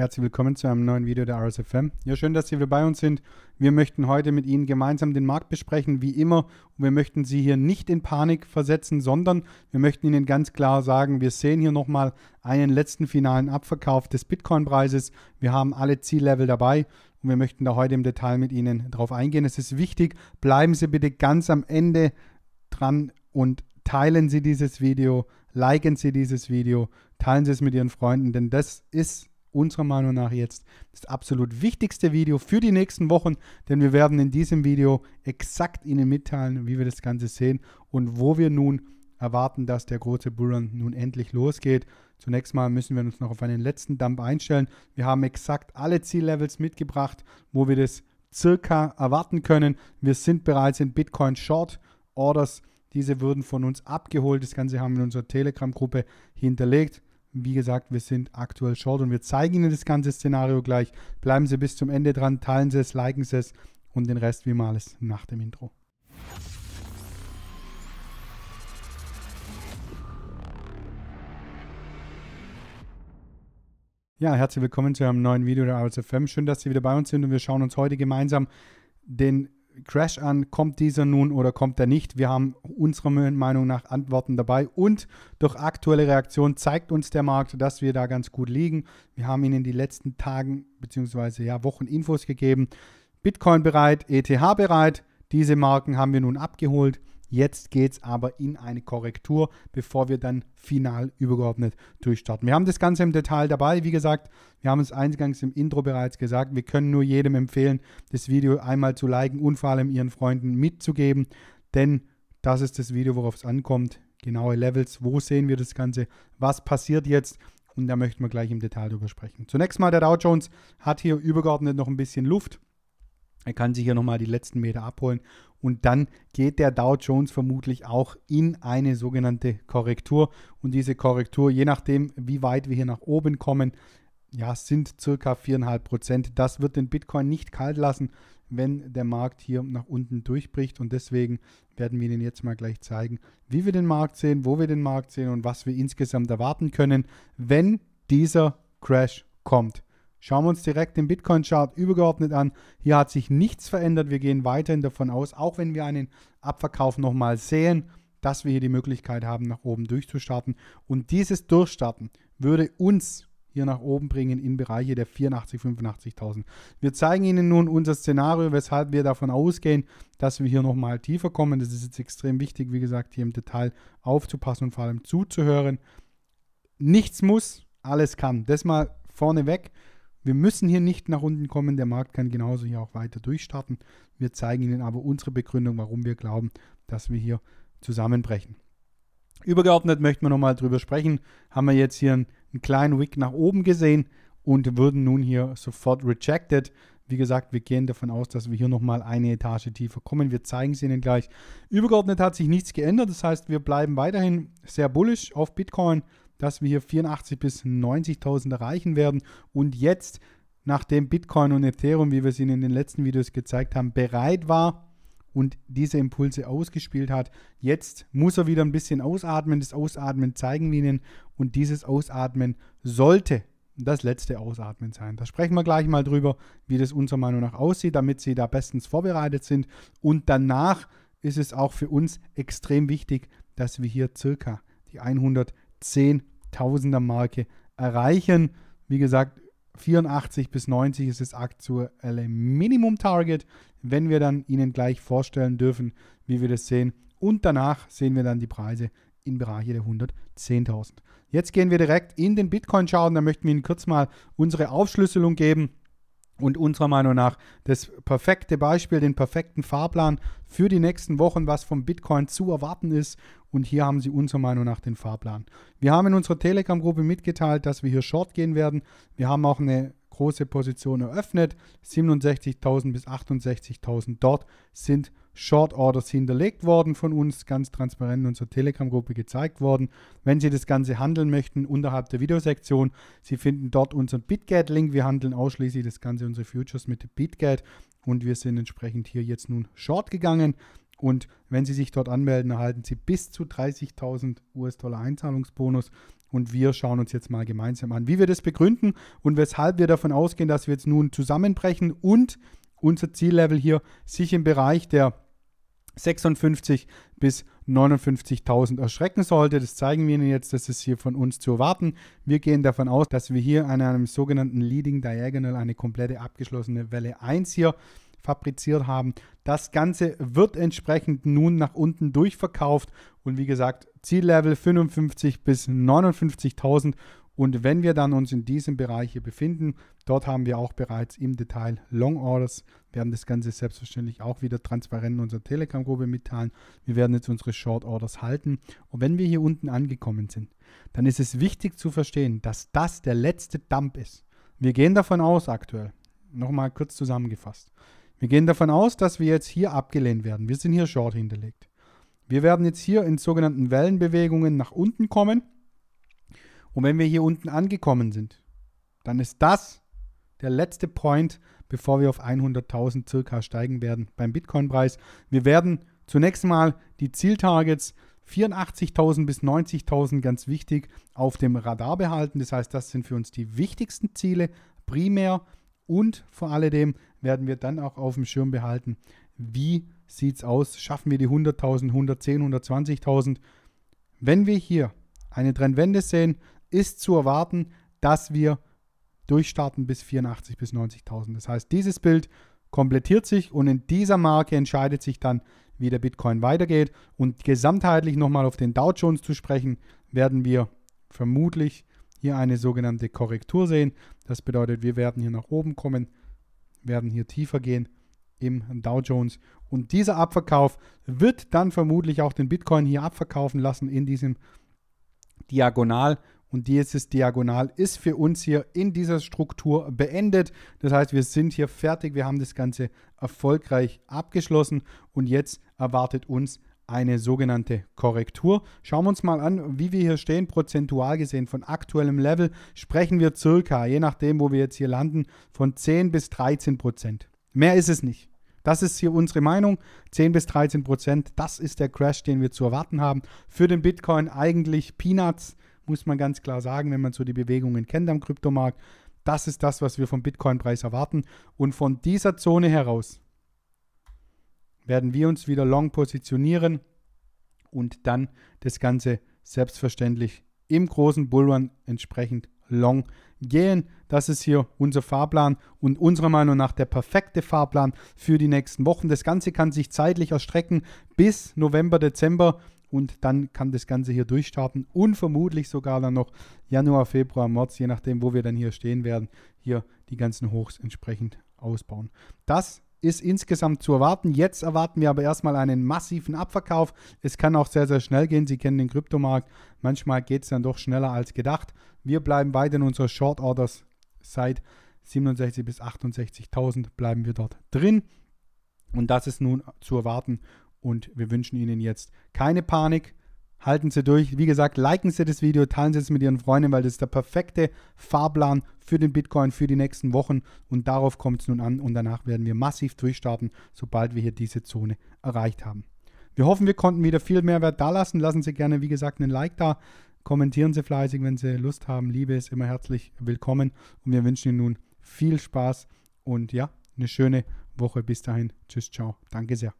Herzlich willkommen zu einem neuen Video der RSFM. Ja, schön, dass Sie wieder bei uns sind. Wir möchten heute mit Ihnen gemeinsam den Markt besprechen, wie immer. Und wir möchten Sie hier nicht in Panik versetzen, sondern wir möchten Ihnen ganz klar sagen, wir sehen hier nochmal einen letzten finalen Abverkauf des Bitcoin-Preises. Wir haben alle Ziellevel dabei und wir möchten da heute im Detail mit Ihnen drauf eingehen. Es ist wichtig, bleiben Sie bitte ganz am Ende dran und teilen Sie dieses Video, liken Sie dieses Video, teilen Sie es mit Ihren Freunden, denn das ist unserer Meinung nach jetzt das absolut wichtigste Video für die nächsten Wochen, denn wir werden in diesem Video exakt Ihnen mitteilen, wie wir das Ganze sehen und wo wir nun erwarten, dass der große Bullrun nun endlich losgeht. Zunächst mal müssen wir uns noch auf einen letzten Dump einstellen. Wir haben exakt alle Ziellevels mitgebracht, wo wir das circa erwarten können. Wir sind bereits in Bitcoin Short Orders. Diese würden von uns abgeholt. Das Ganze haben wir in unserer Telegram-Gruppe hinterlegt. Wie gesagt, wir sind aktuell short und wir zeigen Ihnen das ganze Szenario gleich. Bleiben Sie bis zum Ende dran, teilen Sie es, liken Sie es und den Rest wie mal alles nach dem Intro. Ja, herzlich willkommen zu einem neuen Video der RSFM. Schön, dass Sie wieder bei uns sind und wir schauen uns heute gemeinsam den Crash an, kommt dieser nun oder kommt er nicht? Wir haben unserer Meinung nach Antworten dabei und durch aktuelle Reaktion zeigt uns der Markt, dass wir da ganz gut liegen. Wir haben Ihnen die letzten Tagen bzw. ja Wochen Infos gegeben. Bitcoin bereit, ETH bereit. Diese Marken haben wir nun abgeholt. Jetzt geht es aber in eine Korrektur, bevor wir dann final übergeordnet durchstarten. Wir haben das Ganze im Detail dabei. Wie gesagt, wir haben es eingangs im Intro bereits gesagt. Wir können nur jedem empfehlen, das Video einmal zu liken und vor allem ihren Freunden mitzugeben, denn das ist das Video, worauf es ankommt. Genaue Levels, wo sehen wir das Ganze, was passiert jetzt und da möchten wir gleich im Detail drüber sprechen. Zunächst mal, der Dow Jones hat hier übergeordnet noch ein bisschen Luft. Er kann sich hier nochmal die letzten Meter abholen und dann geht der Dow Jones vermutlich auch in eine sogenannte Korrektur und diese Korrektur, je nachdem, wie weit wir hier nach oben kommen, ja, sind circa 4,5 Prozent. Das wird den Bitcoin nicht kalt lassen, wenn der Markt hier nach unten durchbricht. Und deswegen werden wir Ihnen jetzt mal gleich zeigen, wie wir den Markt sehen, wo wir den Markt sehen und was wir insgesamt erwarten können, wenn dieser Crash kommt. Schauen wir uns direkt den Bitcoin-Chart übergeordnet an. Hier hat sich nichts verändert. Wir gehen weiterhin davon aus, auch wenn wir einen Abverkauf nochmal sehen, dass wir hier die Möglichkeit haben, nach oben durchzustarten. Und dieses Durchstarten würde uns hier nach oben bringen in Bereiche der 84.000, 85.000. Wir zeigen Ihnen nun unser Szenario, weshalb wir davon ausgehen, dass wir hier nochmal tiefer kommen. Das ist jetzt extrem wichtig, wie gesagt, hier im Detail aufzupassen und vor allem zuzuhören. Nichts muss, alles kann. Das mal vorneweg. Wir müssen hier nicht nach unten kommen. Der Markt kann genauso hier auch weiter durchstarten. Wir zeigen Ihnen aber unsere Begründung, warum wir glauben, dass wir hier zusammenbrechen. Übergeordnet möchten wir nochmal drüber sprechen. Haben wir jetzt hier einen, kleinen Wick nach oben gesehen und würden nun hier sofort rejected. Wie gesagt, wir gehen davon aus, dass wir hier nochmal eine Etage tiefer kommen. Wir zeigen es Ihnen gleich. Übergeordnet hat sich nichts geändert. Das heißt, wir bleiben weiterhin sehr bullisch auf Bitcoin dass wir hier 84.000 bis 90.000 erreichen werden. Und jetzt, nachdem Bitcoin und Ethereum, wie wir es Ihnen in den letzten Videos gezeigt haben, bereit war, und diese Impulse ausgespielt hat. Jetzt muss er wieder ein bisschen ausatmen. Das Ausatmen zeigen wir Ihnen. Und dieses Ausatmen sollte das letzte Ausatmen sein. Da sprechen wir gleich mal drüber, wie das unserer Meinung nach aussieht, damit Sie da bestens vorbereitet sind. Und danach ist es auch für uns extrem wichtig, dass wir hier circa die 110 Tausender-Marke erreichen. Wie gesagt, 84 bis 90 ist das aktuelle Minimum-Target, wenn wir dann Ihnen gleich vorstellen dürfen, wie wir das sehen. Und danach sehen wir dann die Preise im Bereich der 110.000. Jetzt gehen wir direkt in den Bitcoin-Chart und da möchten wir Ihnen kurz mal unsere Aufschlüsselung geben und unserer Meinung nach das perfekte Beispiel, den perfekten Fahrplan für die nächsten Wochen, was vom Bitcoin zu erwarten ist. Und hier haben Sie unserer Meinung nach den Fahrplan. Wir haben in unserer Telegram-Gruppe mitgeteilt, dass wir hier short gehen werden. Wir haben auch eine große Position eröffnet. 67.000 bis 68.000 dort sind Short Orders hinterlegt worden von uns, ganz transparent in unserer Telegram-Gruppe gezeigt worden. Wenn Sie das Ganze handeln möchten, unterhalb der Videosektion, Sie finden dort unseren bitgate link Wir handeln ausschließlich das Ganze, unsere Futures mit Bitgate und wir sind entsprechend hier jetzt nun Short gegangen. Und wenn Sie sich dort anmelden, erhalten Sie bis zu 30.000 US-Dollar Einzahlungsbonus. Und wir schauen uns jetzt mal gemeinsam an, wie wir das begründen und weshalb wir davon ausgehen, dass wir jetzt nun zusammenbrechen und unser Ziellevel hier sich im Bereich der 56 bis 59.000 erschrecken sollte. Das zeigen wir Ihnen jetzt, das ist hier von uns zu erwarten. Wir gehen davon aus, dass wir hier an einem sogenannten Leading Diagonal eine komplette abgeschlossene Welle 1 hier fabriziert haben. Das Ganze wird entsprechend nun nach unten durchverkauft und wie gesagt, Ziellevel 55 bis 59.000 und wenn wir dann uns in diesem Bereich hier befinden, dort haben wir auch bereits im Detail Long Orders, wir werden das Ganze selbstverständlich auch wieder transparent in unserer Telegram-Gruppe mitteilen. Wir werden jetzt unsere Short Orders halten. Und wenn wir hier unten angekommen sind, dann ist es wichtig zu verstehen, dass das der letzte Dump ist. Wir gehen davon aus aktuell, nochmal kurz zusammengefasst, wir gehen davon aus, dass wir jetzt hier abgelehnt werden. Wir sind hier short hinterlegt. Wir werden jetzt hier in sogenannten Wellenbewegungen nach unten kommen. Und wenn wir hier unten angekommen sind, dann ist das der letzte Point, bevor wir auf 100.000 circa steigen werden beim Bitcoin-Preis. Wir werden zunächst mal die Zieltargets 84.000 bis 90.000 ganz wichtig auf dem Radar behalten. Das heißt, das sind für uns die wichtigsten Ziele primär. Und vor alledem werden wir dann auch auf dem Schirm behalten, wie sieht es aus, schaffen wir die 100.000, 110.000, 120.000. Wenn wir hier eine Trendwende sehen, ist zu erwarten, dass wir durchstarten bis 84 bis 90.000. Das heißt, dieses Bild komplettiert sich und in dieser Marke entscheidet sich dann, wie der Bitcoin weitergeht. Und gesamtheitlich nochmal auf den Dow Jones zu sprechen, werden wir vermutlich hier eine sogenannte Korrektur sehen. Das bedeutet, wir werden hier nach oben kommen, werden hier tiefer gehen im Dow Jones. Und dieser Abverkauf wird dann vermutlich auch den Bitcoin hier abverkaufen lassen in diesem Diagonal. Und dieses Diagonal ist für uns hier in dieser Struktur beendet. Das heißt, wir sind hier fertig. Wir haben das Ganze erfolgreich abgeschlossen. Und jetzt erwartet uns eine sogenannte Korrektur. Schauen wir uns mal an, wie wir hier stehen, prozentual gesehen. Von aktuellem Level sprechen wir circa, je nachdem, wo wir jetzt hier landen, von 10 bis 13 Prozent. Mehr ist es nicht. Das ist hier unsere Meinung. 10 bis 13 Prozent, das ist der Crash, den wir zu erwarten haben. Für den Bitcoin eigentlich Peanuts, muss man ganz klar sagen, wenn man so die Bewegungen kennt am Kryptomarkt. Das ist das, was wir vom Bitcoin-Preis erwarten. Und von dieser Zone heraus werden wir uns wieder long positionieren und dann das Ganze selbstverständlich im großen Bullrun entsprechend long gehen. Das ist hier unser Fahrplan und unserer Meinung nach der perfekte Fahrplan für die nächsten Wochen. Das Ganze kann sich zeitlich erstrecken bis November, Dezember und dann kann das Ganze hier durchstarten und vermutlich sogar dann noch Januar, Februar, März, je nachdem, wo wir dann hier stehen werden, hier die ganzen Hochs entsprechend ausbauen. Das ist insgesamt zu erwarten. Jetzt erwarten wir aber erstmal einen massiven Abverkauf. Es kann auch sehr, sehr schnell gehen. Sie kennen den Kryptomarkt. Manchmal geht es dann doch schneller als gedacht. Wir bleiben weiter in unserer Short Orders seit 67.000 bis 68.000 bleiben wir dort drin. Und das ist nun zu erwarten. Und wir wünschen Ihnen jetzt keine Panik, halten Sie durch. Wie gesagt, liken Sie das Video, teilen Sie es mit Ihren Freunden, weil das ist der perfekte Fahrplan für den Bitcoin für die nächsten Wochen. Und darauf kommt es nun an. Und danach werden wir massiv durchstarten, sobald wir hier diese Zone erreicht haben. Wir hoffen, wir konnten wieder viel Mehrwert dalassen. Lassen Sie gerne, wie gesagt, einen Like da. Kommentieren Sie fleißig, wenn Sie Lust haben. Liebe ist immer herzlich willkommen. Und wir wünschen Ihnen nun viel Spaß und ja, eine schöne Woche. Bis dahin. Tschüss, ciao. Danke sehr.